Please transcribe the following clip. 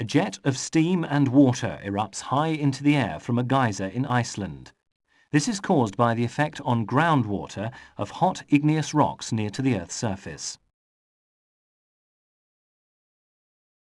A jet of steam and water erupts high into the air from a geyser in Iceland. This is caused by the effect on groundwater of hot igneous rocks near to the Earth's surface.